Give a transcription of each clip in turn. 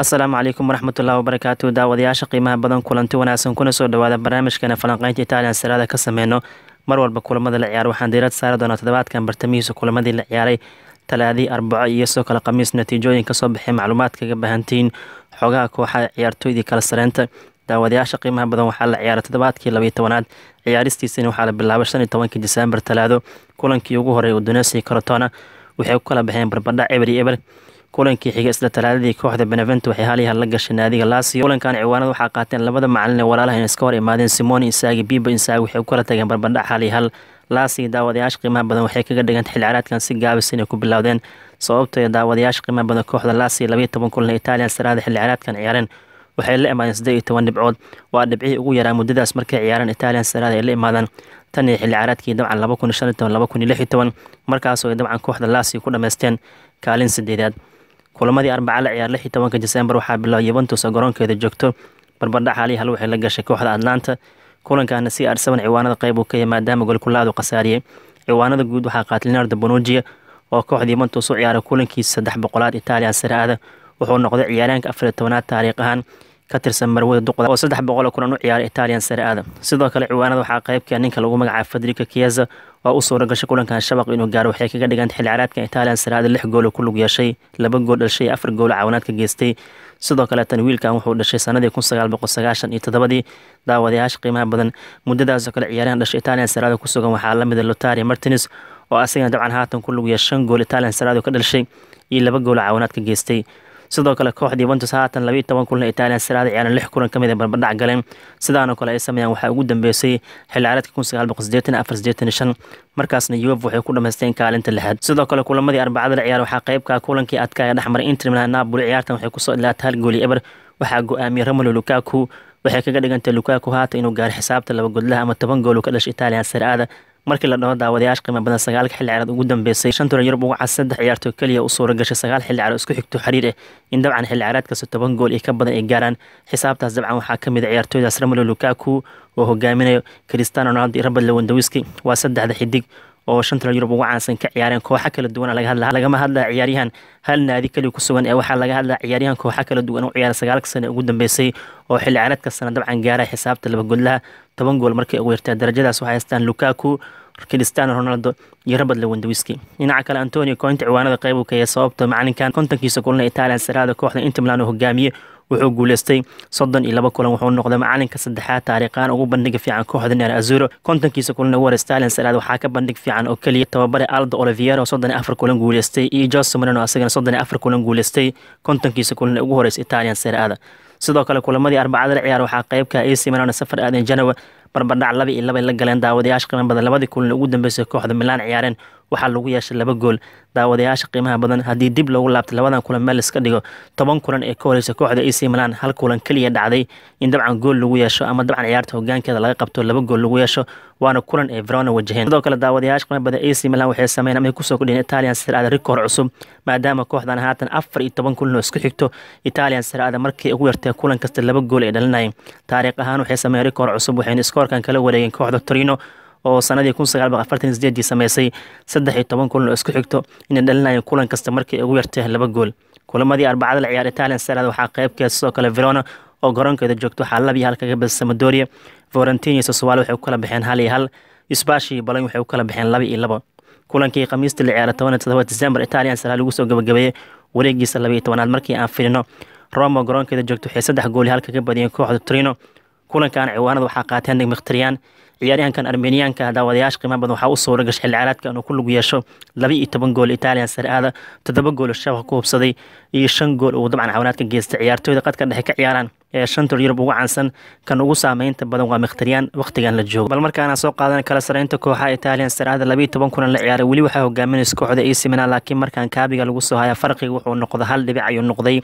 assalaamu calaykum waraxmatullahi wabarakaatu daawadayaasha qiimaha badan kulanti wanaagsan kuna soo dhowaada barnaamijkeena falanqaynta italian saraada ka sameyno mar walba kulamada la ciyaar waxaan diirad saari doonaa toddobaadkan bartamihiisa kulamadii la ciyaaray talaadii arbaco iyo soo kale khamiis natiijooyin kasoo baxay macluumaad kaga baahantihiin xogaha kooxaa ciyaartooydii kala sareynta daawadayaasha qiimaha badan waxaa la ciyaaray toddobaadkii labayo tobanaad ciyaaristiisina waxaa la bilaabay shan iyo tobankii diseembar talaado kulankii ugu horreeyay udonesia karotona waxay ku kala baxeen barbadha eber iyo eber kulankii xiga isla talaadadii kooxda benevento waxay haalyahan la gashay naadiga laasio kulankan ciwaanada waxaa qaateen labada macalin ee walaalahan iska hor imaadeen simon isaagi biiba isaagi waxay u kala tageen barbandhac haalyahaal laasii daawadayaasha qiimaha badan waxay kaga dhigan xilli caraadkan si gaabis inay ku bilowdeen sababto ah daawadayaasha qiimaha badan kooxda lasi labaiyo toban kulan italian saraada xilli caraadkan ciyaareen waxay la imaadeen siddeed iyo toban dhibcood waa dhibcihii ugu yaraa muddadaas markay ciyaareen italian saraada ay la imaadeen tan iyo xilli caraadkii dabcan laba kun shan iyo toban laba kun iyo lix iyo toban markaasoo ay dabcan kooxda laasii ku dhammaysteen kaalin sideedaad kulamadii arbaca la ciyaar lix tobanka disembar waxaa bilow yuventus oo garoonkeeda joogto barbardhac xaalii hal waxay la gashay kooxda atlanta kulankaana si arsaban ciwaanada qayb uu ka yahay maadaama golkulaadu khasaariyey ciwaanada guud waxaa qaatay leonardo bonugia oo kooxda yuventus u ciyaaray kulankiisa saddex boqolaad itaaliya sare aada wuxuu noqday ciyaaraanka afar afariyo tobanaad taariikh ahaan ka tirsan marwada duqda oo saddex boqol kulan u ciyaaray italian sare aadam sidoo kale ciwaanada waxaa qaybka ninka lagu magacaa federico kieza oo u suura gashay kulankan shabaq inuu gaaro waxay kaga dhigan xilli caraadka italian sare aadam lix goolo ku lug yeeshay laba gool dhashay afar goolo ka geystay sidoo kaleetan wiilkan wuxuu dhashay sanadii kun sagaal boqol sagaashan iyo toddobadii daawadayaasha qiimaha badan muddadaasoo kale ciyaaryahan dhashay italian sare aadam ku sugan waxaa la mida ah lotari martines oo asagana dabcan haatan ku lug yeeshan gool italian sare aadam ka dhalshay iyo laba goolo ka geystay sidoo kale kooxda yuventus haatan labayo toban kulan italian siraada ciyaaran lix kulan kamid a ah barbardhac galeen sidaanoo kale ay sameeyaan waxaa ugu dambeysay xilciyaareedka kun sagaal boqol sideetan afar sideetan shan markaasna yuwef waxay ku dhamaysteen kaalinta lixaad sidoo kale kulamadii arbacada la ciyaar waxaa qeybka ah kulankii ee dhexmaray inter milan napoli ciyaartan waxay kusoo ilaata hal gooli eber waxaa go-aamiyey romolo lukaku waxay kaga dhigantay lukaku haatan inuu gaaro xisaabta laba godlaha ama toban goolu ka dhashay italian siraada markii la dhaho daawadayaasha qiima badan sagaalka xilli ciyaareed ugu dambeysay shan turan yurub ugu cas saddex ciyaartoo keliya u suura sagaal xilli ciyaareed isku xigto xiriir ah in dabcan xilli ciyaareedkasi toban gool iyo ka badan ay gaaraan xisaabtaas dabcan waxaa ka mid a ah ciyaartooydaas ramilo lukaku oo hogaaminayo cristiano ronaldo iyo robert lewandawiski waa saddexda xidig oo shan turan yurub ugu caansan ka ciyaareen kooxo kala duwana laga hadlaa lagama hadlaa ciyaaryahan hal naadi keliya ku sugan ee waxaa laga hadlaa ciyaaryahan kooxo kala duwan u ciyaara sagaalka sana ugu dambeysay oo xilli ciyaareedka sana dabcan gaara xisaabta laba godlaha toban gool markii ugu yartaa darajadaas waxay haystaan lukaku cristiano ronaldo iyo robert lewandowski dhinaca kale antonio conte ciwaanada qayb uu kaeya sababta macalinkan kontankiisa kulan italian saraada kooxda inter milan oo hogaamiye wuxuu guuleystay soddon iyo laba kulan wuxuu noqday macalinka saddexaad taariikhaan ugu bandhiga fiican kooxda neer azuro kontankiisa kulan ugu wareys talian saraad waxaa ka bandhig fiican oo keliya tababare aldo oliviero soddon iyo afar kulan guuleystay iyo jose marino asagana soddon iyo afar kulan guuleystay kontankiisa kulan ugu horeys italian saraada sidoo kale kulamadii arbacada arbacadala ciyaar waxaa qeybka ac ah milan safar aaden janowa barbardhac laba iyo laba la galeen daawadayaasha qaran badan labadii kulin ugu dambeysay kooxda milaan ciyaareen waxaa lagu yeeshay laba gool daawadayaasha qiimaha badan haddii dib loogu laabtay labadan kulan meel iska dhigo toban kulan ee ka horeysa kooxda ac milan hal kulan keliya dhacday in dabcan gool lagu yeesho ama dabcan ciyaarta hogaankeeda laga qabto laba gool lagu yeesho waana kulan ee verona wajaheen sidoo kale daawadayaasha qiimaha badan ac milan waxay sameyn ama kusoo kordhiyeen italian siraada rikoor cusub maadaama kooxdan haatan afar iyo toban kulan oo isku xigto italian siraada markii ugu yartee kulan kasta laba gool ee dhalinayeen taariikh ahaan waxay sameeyeen rikoor cusub waxayna iskoorkan kala wareegeen kooxda torino oo sanadii kunsagaalboqofartansdeedii sameysay saddex iyo toban kulan oo isku xigto inay dhalinayeen kulan kasta markii ugu yartee laba gool kulamadii arbacada la ciyaar italian serad waxaa qeybkeeda sidoo kale verona oo garoonkeeda joogto waxaa lab iyo hal kaga badisay madoria florentini iyo waxay ku kala baxeen hal iyo hal isbaashi iyo waxay ku kala baxeen laba iyo laba kulankii khamiistii la ciyaaray toban todoba december italian serad lagu soo gabagabeeyey wareegiisa laba tobanaad markii aan filino roma garoonkeeda joogto waxay saddex gool halka ka badiyeen kooxda trino kulankan ciwaanada waxaa qaateen mikhtariyaan ciyaaryahankan armeniyaanka daawadayaasha qiima badan waxaa u suura gashay xilli caraadka inuu ku lug yeesho laba iyo toban gool italiyan sare-aada toddoba gool shabaha ku hubsaday iyo shan gool uu dabcan cawinaad geystay ciyaartooyda qadka dhexe ka ciyaaraan ee shanta yurub ugu caansan kan ugu saameynta badan waa mikhtariyaan wakhtigan la joogo bal markaana soo qaadana kala sareynta kooxaha italian saraada labiiy toban kulan la ciyaaray weli waxaa hogaaminaysa kooxda ac milan laakiin markaan kaabiga lagu soo haya farqiga wuxuu noqda hal dhibic ayuu noqday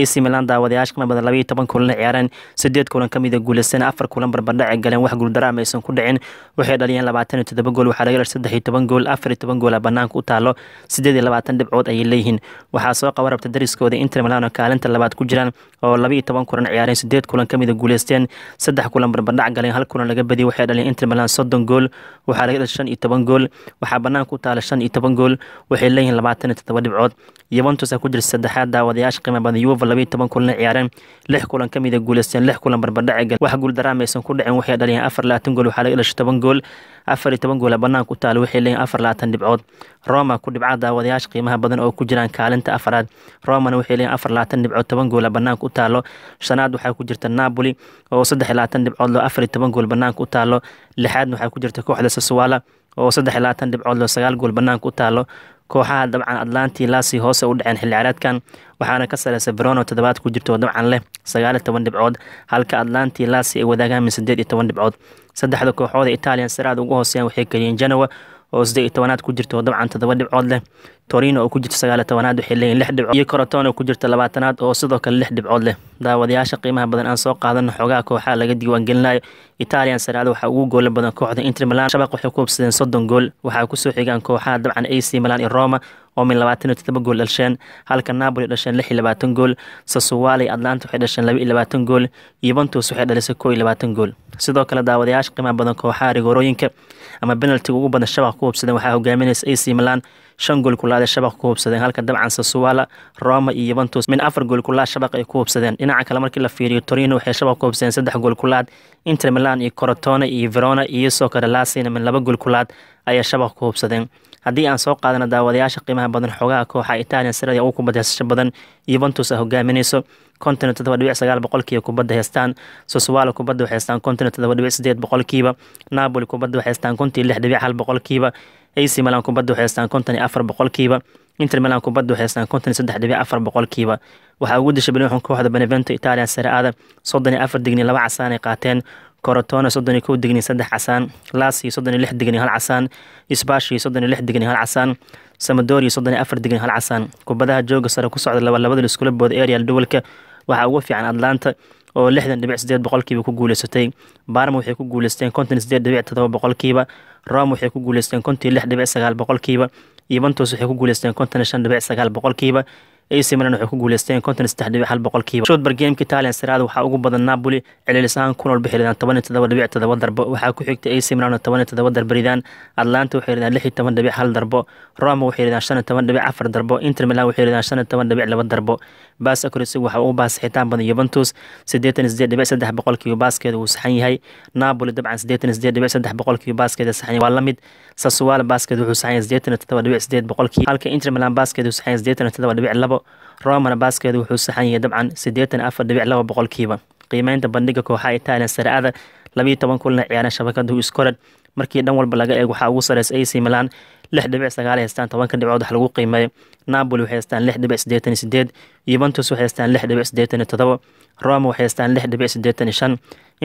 ac milan daawadayaasha kama badan labiiy toban kulan la ciyaareen sideed kulan ka mid a afar kulan barbardhace galeen wax guuldarama aysan ku dhicin waxay dhaliyeen labaatan iyo toddoba gool waxaa laga dhar saddex iyo toban gool afar iyo toban goola bannaanka u taalo sideed iyo labaatan dhibcood ayay leeyihiin waxaa soo qaba rabta dariskooda inter milan kaalinta labaad ku jiraan oo labiiyo toban kulan ciyaareen waxay sideed kulan ka mida ah guuleysteen saddex kulan barbardhac galeen hal kulan laga badiyay waxay dhaleen inter milan soddon gool waxaa laga dhal shan iyo toban gool waxaa banaanka u taala shan iyo toban gool waxay leeyihiin labaatan iyo toddoba dhibcood yuventus aa ku jirta saddexaad daawadayaasha qiima badan yuva labaiyo toban kulan ciyaareen lix kulan ka mida ah guuleysteen lix kulan barbardhac galeen wax guuldaraa ku dhicin waxay dhaleen afar labaatan gool waxaa laga dhashay toban gool afar iyo toban goola banaanka u taala waxay leeyihin afar labaatan dhibcood roma ku dhibca daawadayaasha qiimaha badan oo ku jiraan kaalinta afaraad romana waxay leeyihin afar labaatan dhibcood toban goola banaanka u taalo shanaad waxaa ku jirta napoli oo saddex iyo labaatan afar iyo toban gool banaanka u taalo lixaadna waxaa ku jirta kooxda sasuwala oo saddex iyo labaatan sagaal gool banaanka u taalo kooxaha dabcan atlanti laasi hoose u dhaceen xilli ciyaareedkan waxaana ka sareysa verono toddobaad ku jirta oo dabcan leh sagaal iyo toban dhibcood halka atlanti laasi ay wadaagaan sideed iyo toban dhibcood saddexda kooxooda italian saraad ugu hooseeyaan waxay keliyeen genowa oo siddeed iyo tobanaad ku jirta oo dabcan toddoba dhibcood leh torino oo ku jirta sagaal tobanaad waxay leeyihin lix dhibcood iyo corotone ku jirta labaatanaad oo sidoo kale lix dhibcood leh daawadayaasha qiimaha badan aan soo qaadano xoogaha kooxaha laga diiwaangelinayo italian saraada waxaa ugu goola badan kooxda inter milan shabaq waxay ku hubsadeen soddon gool waxaa kusoo xigaan kooxaha dabcan ac milan iyo roma oo min labaatan iyo todoba gool dhasheen halka napoli dhasheen lix iyo labaatan gool sasuwaley atlanta waxay dhasheen laba iyo labaatan gool yuventus waxay dhalisay koo iyo labaatan gool sidoo kale daawadayaasha qiimaha badan kooxaha rigoorooyinka ama penaltiga ugu badan shabaq ku hubsadeen waxaa hogaaminaysa ac milan shan goolkulaad kulaada shabaq ku hubsadeen halka dabcan sasuwaala roma iyo yuventus min afar goolkulaad shabaq ay ku hubsadeen dhinaca kale markii la fiiriyo torino waxay shabaq ku hubsadeen saddex goolkulaad inter milan iyo corotone iyo verona iyo socodalasina min laba kulaad ayaa shabaq ku hubsadeen haddii aan soo qaadano daawadayaasha qiimaha badan xoogaha kooxa italian sirada ugu kubadda heesasho badan yuventus ay ah hogaaminayso konton todoba dhibic sagaal boqolkiiba kubadda heestaan sosuwaalo kubadda waxay heestaan konton todoba dhibic sideed boqolkiiba napoli kubadda waxay heestaan konton lix dhibic hal boqolkiiba ac milan kubadda waxay heystaan konton iyo afar boqolkiiba inter milan kubadda waxay heystaan konton iyo saddex dhibic afar boqolkiiba waxaa ugu dishay bilixun kooxda benevento italian saraada soddon iyo afar digni laba casaan ay qaateen korotona soddon iyo kow digni saddex casaan lasi soddon iyo lix digni hal casaan isbashi soddon iyo lix digni hal casaan samadori soddon iyo afar digni hal casaan kubadaha jooga sare ku socda labalabada iskula booda areal duwalka waxaa ugu fiican atlanta oo lixdan dhibic sideed boqolkiiba ku guuleysatay barma waxay ku guuleysteen konton sideed dhibic todoba boqolkiiba rom waxay ku guuleysteen konti lix dhibic sagaal boqolkiiba iyo waxay ku guuleysteen konton iyo shan dhibic sagaal boqolkiiba acmillan waxay ku guuleysteen konton saddex dhibic hal boqolkiiba shood bargeemka italian seraada waxaa ugu badan napoli celcelisaan kuna walba xiriiraan toban iyo toddoba dhibic toddoba darbo waxaa ku xigtay ac millan toban iyo toddoba darbaridaan atlanta waxay xiriiraan lix iyo toban dhibic hal darbo roma waxay xiriiraan shan iyo toban dhibic afar darbo inter milan waxay xiriiraan shan iyo toban dhibic laba darbo baas akurisi waxaa ugu baasaxiitaan badan yuventus siddeetan sideed dhibic saddex boqolkiiba baaskeeda wuu saxan yahay napoli dabcan siddeetan sideed dhibic saddex boqolkiiba baaskeeda saxan waa la mid baaskeeda wuxuu saxan yahay siddeetan toddoba dhibic sideed boqolkii halka inter milan baaskeeda uu saxan yahay siddeetan toddoba dhibic labo romana baaskeedu wuxuu saxan yahay dabcan siddeetan afar dhibic laba boqolkiiba qiimeynta bandhiga kooxaha italian sare-ada labiiyo toban kulna ciyaara shabakadu iskored markii dhan walba laga eeg waxaa ugu sareysa ac milan lix dhibic sagaal haystaan tobanka dhibcood wax lagu qiimeeyo napoli waxay haystaan lix dhibic siddeetan sideed yuventus waxay haystaan lix dhibic siddeetan toddoba roma waxay haystaan lix dhibic siddeetan shan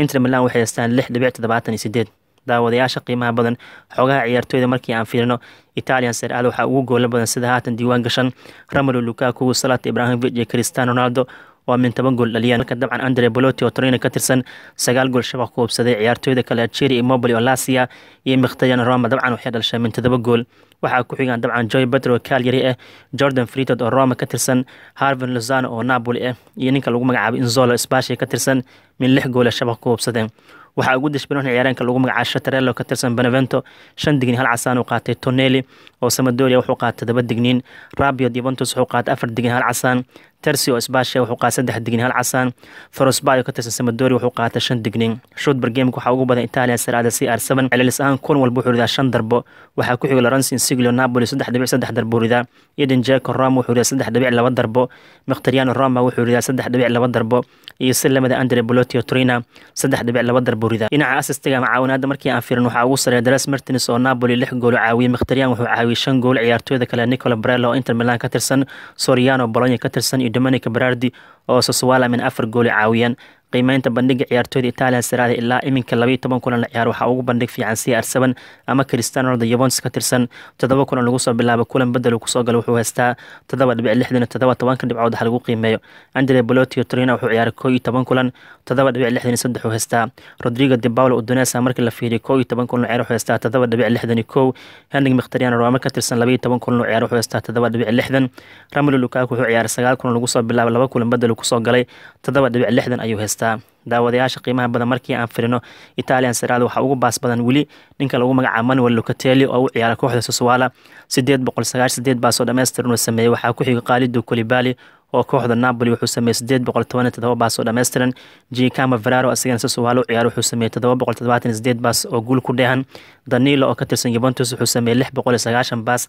inter milan waxay haystaan lix dhibic toddobaatan sideed daawadayaasha qiimaha badan xoogaha ciyaartooyda markii aan fiirino italian ser al waxaa ugu goola badan sida haatan diiwaan gashan romelu lukaku salat ibrahimovic iyo cristiano ronaldo oo min toban gool dhaliyeen halka dabcan andre boloti oo torino ka tirsan sagaal gool shabaq ku hubsaday ciyaartooyda kale algeria immobili oo lasia iyo mkhtarian roma dabcan waxay dhalshay min todoba gool waxaa ku xigaan dabcan joy bedro kalyari ah jordan freetod oo roma ka tirsan harvin lozano oo napoli ah iyo ninka lagu magacaabay inzolo sbashi ka tirsan min lix goola shabaq ku hubsadeen waxaa ugu dashbeen ciyaareenka lagu magacaasho shatarello ka tirsan benevento shan digniin hal casaan uu qaatay toneli oo samadoria wuxuu qaatay todoba digniin rabiod yuventus wuxuu qaatay afar digni hal casaan tersi oo isbaasha wuxuu qaa saddex digni hal casaan farosba ka tirsan samadori wuxuu qaata shan digni shotber gameku waxaa ugu badan italiya saraada c r seven celcelis ahaan kun walba wuxuu ridaa shan darbo waxaa ku xiga lorenzo insiglio napoli saddex dhibic saddex darbo ridaa eden jaco roma wuxuu ridaa saddex dhibic laba darbo mkhtariano roma wuxuu ridaa saddex dhibic laba darbo iyo silamada andre bolotio torina saddex dhibic laba darbo ridaa dhinaca asistiga ama caawinaada markii aan firin waxaa ugu sareeya dares martins oo napoli lix gool caawiyey mkhtarian wuxuu caawiyey shan gool ciyaartooyda kale nicolo barello oo inter milan ka tirsan soriano bologna ka tirsan iyo dominica berardi oo sosowala min afar gooli caawiyeen qiimeynta bandhiga ciyaartooyda itaaliya siraada ilaa iminka labaiyo toban kulan la ciyaar waxaa ugu bandhig fiican c r seven ama cristiano ronaldo yovons ka tirsan toddoba kulan lagu soo bilaabo kulan bedel uu kusoo gala wuxuu haystaa toddoba dhibic lixdan iyo toddoba tobanka dhibcood ha lagu qiimeeyo andre bolotio trina wuxuu ciyaaray koo iyo toban kulan toddoba dhibic lixdan iyo saddex uu haystaa rodrigo de paulo udonesa markii la fiiriyo koo iyo toban kulan ciyaar wuxuu haystaa toddoba dhibic lixdan iyo kow henning mkhtariano roama ka tirsan labaiyo toban kulan uu ciyaar wuxuu haystaa toddoba dhibic lixdan ramilo lukaku wuxuu ciyaaray sagaal kulan lagu soo bilaabo laba kulan bedel uu kusoo galay toddoba dhibic lixdan ayuu haystaa haystaa daawadayaasha qiimaha badan markii aan firino italian saraada waxaa ugu baas badan weli ninka lagu magacaabo manuel locatelli oo u ciyaara kooxda soswala sideed boqol sagaashan sideed baasoo dhammaystiran uu sameeyey waxaa ku xiga qaalido kolibali oo kooxda napoli wuxuu sameeyey sideed boqol toban toddoba baas oo dhammaystiran jicama feraro asagana soswala u ciyaara wuxuu sameeyey toddoba boqol toddobaatan sideed baas oo guul ku dheehan danilo oo ka tirsan yuventus wuxuu sameeyey lix boqol sagaashan baas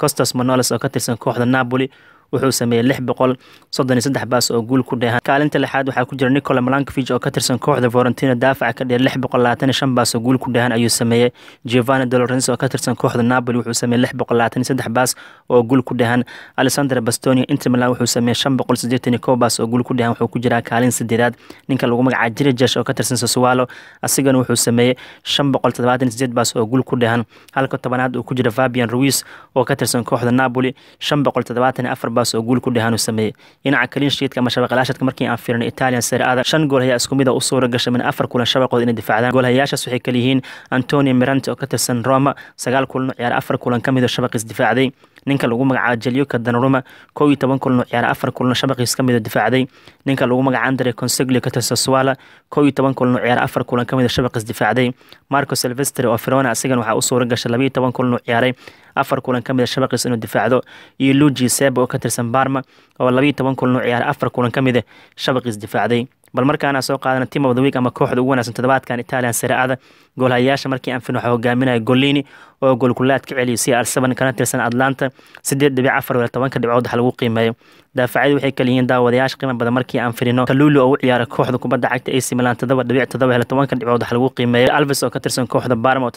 costos manoles oo ka tirsan kooxda napoli wuxuu sameeyey lix boqol soddon iyo saddex baas oo guul ku dheehan kaalinta lixaad waxaa ku jira nicola malankovic oo ka tirsan kooxda vorentina daafaca ka dheer lix boqol labaatan iyo shan baas oo guul ku dheehan ayuu sameeyey giovanni dolores oo ka tirsan kooxda napoli wuxuu sameeyey lix boqol labaatan iyo saddex baas oo guul ku dheehan alexander bastonia inter milan wuxuu sameeyey shan boqol siddeetan iyo kow baas oo guul ku dheehan wuxuu ku jiraa kaalin sideedaad ninka lagu magaca jirijesh oo ka tirsan soswalo asigana wuxuu sameeyey shan boqol toddobaatan iyo sideed baas oo guul ku dheehan halka tobanaad uu ku jira fabian ruis oo ka tirsan kooxda napoli shan boqol toddobaatan iyo afar baas kuwaas oo guul ku dhehaanu sameeyey dhinaca kaliinshiidka ama shabaqlaashadka markii aan fiirnay italian sariada shan gool ayaa isku mida ah u suura min afar kulan shabaqood inay difaacdaan goolhayaashaas waxay kalyihiin antonio mirante oo ka tirsan roma sagaal kulanoo ciyaar afar kulan ka midoo ah shabaqiis difaacday ninka lagu magacaabo jelyoka danaruma kow iyo toban kulanoo ciyaar afar kulanoo shabaqiis ka midoo ah difaacday ninka lagu magaca andre conseglio ka tirsan suwala kow iyo toban kulanoo ciyaar afar kulan ka midoo shabaqiis difaacday marco silvester oo firona asigana waxaa u suura gashay labayo toban kulanoo ciyaaray afar kulan ka mid a shabaqiis inuu difaacdo iyo luji seba oo ka tirsan barma oo labayo toban kulan u ciyaaray afar kulan ka a shabaqiis difaacday bal markaana soo qaadana team of the week ama kooxda ugu wanaagsan toddobaadkan italian saraacada goolhayayaasha markii anfin waxaa hogaaminaya golini oo golgolaad ka celiyay si al kana tirsan atlanta dhibcood wax lagu qiimeeyo daafacyadu waxay kaliyihiin daawadayaasha qiimo badan markii aan firino kaluulu oo u ciyaara kooxda kubadda cagta ac milan dhibcood wax lagu qiimeeyo alves oo ka tirsan kooxda barm oo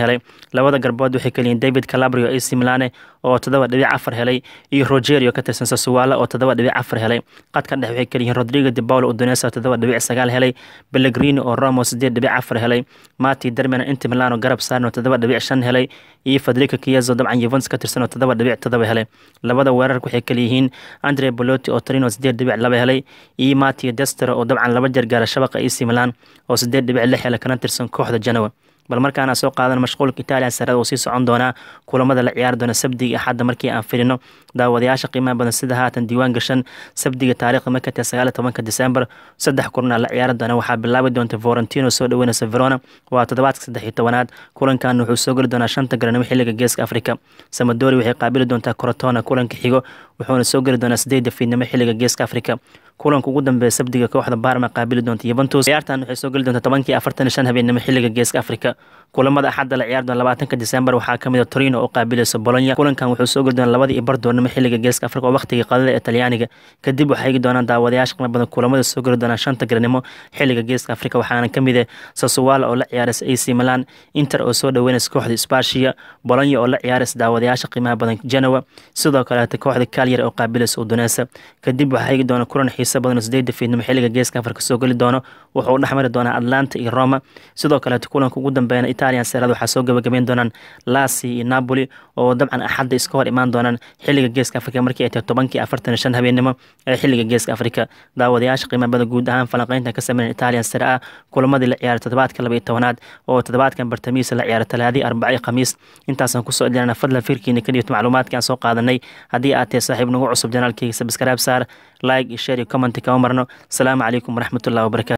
helay labada garbood waxay kaliyihiin david calabrio ac milane oo eh helay iyo rogerio ka tirsan sasuwaala oo helay qadka dhex waxay kaliyihiin rodrigo de paulo udonesa helay pellegrino oo romo helay mati dermina inter milano garab saarno helay iyo federico kiezo dabcan yuventus ka tirsan oo todoba dhibic todoba helay labada weerar waxay kala andre boloti oo torino sideed dhibic laba helay iyo matio destero oo dabcan laba jeer gaara shabaqa iyo similan oo sideed dhibic lix helay kana tirsan kooxda genoa bal markaana soo qaadan mashquulka italiya sarada uu sii socon doonaa kulamada la ciyaari doona sabdiga axadda markii aan filino daawadayaasha qiimaha badan sida haatan diiwaan gashan sabdiga taariikhda markata sagaaliy tobanka decembar saddex kulanaa la ciyaari doona waxaa bilaabi doonta forentino soo dhaweynaysa verona waa toddobaadka saddexiyo tobanaad kulankan wuxuu soo geli doonaa shanta garanimo xilliga geeska africa samadori waxay qaabili doontaa korotona kulanka xigo wuxuuna soo geli doonaa sideed fiidnimo xilliga geeska africa kulanka ugu dambeeya sabdiga kooxda barma qaabili doonta yuventus ciyaartan waxay soo geli doonta tobankii afartan shan habeenimo xilliga geeska afrika kulamada axadda la ciyaar doona labaatanka disembar waxaa ka mid a ah torino oo qaabilaysa bolonya kulankan wuxuu soo geli doona labada iyo doornimo xilliga geeska afrika oo wakhtigii qadada ee talyaaniga kadib waxaa eegi doonaan daawadayaasha qiimo badan kulamada soo geli doonaan shanta garnimo xilliga geeska afrika waxaana ka mid ah sasuwaala oo la ciyaaraysa a milan inter oo soo dhaweynaysa kooxda sbashiya bolonya oo la ciyaaraysa daawadayaasha qiimaha badan genowa sidoo kaleeta kooxda kaalyar oo qaabilaysa uduneysa kadib waxaa eegi doona kulan xiis xiisa badan oo fiidnimo xilliga geeska afrika soo geli doono wuxuu u dhexmari doonaa atlanta iyo roma sidoo kaleeto kulanka ugu dambeeyana italian serada waxaa soo gabagabeyn doonaan lasi iyo napoli oo dabcan axadda iska hor imaan doonaan xilliga geeska afrika markii ay tahay tobankii afartan shan habeenimo ee xilliga geeska afrika daawadayaasha qiimabada guud ahaan falanqeynta ka sameynaya italian sare a kulamadii la ciyaaray toddobaadka laba iyo tobanaad oo toddobaadkan bartamihiisa la ciyaaray talaadii arbaca iyo khamiis intaasaan kusoo idlinana fadlan fiirkiina ka dhigto aan soo qaadanay haddii aad tahay saaxiib nagu cusub janaalkeyga sabiskaraab saar like iyo share iyo comment kama marno asalaamu calaykum waraxmatullahi wabarakatu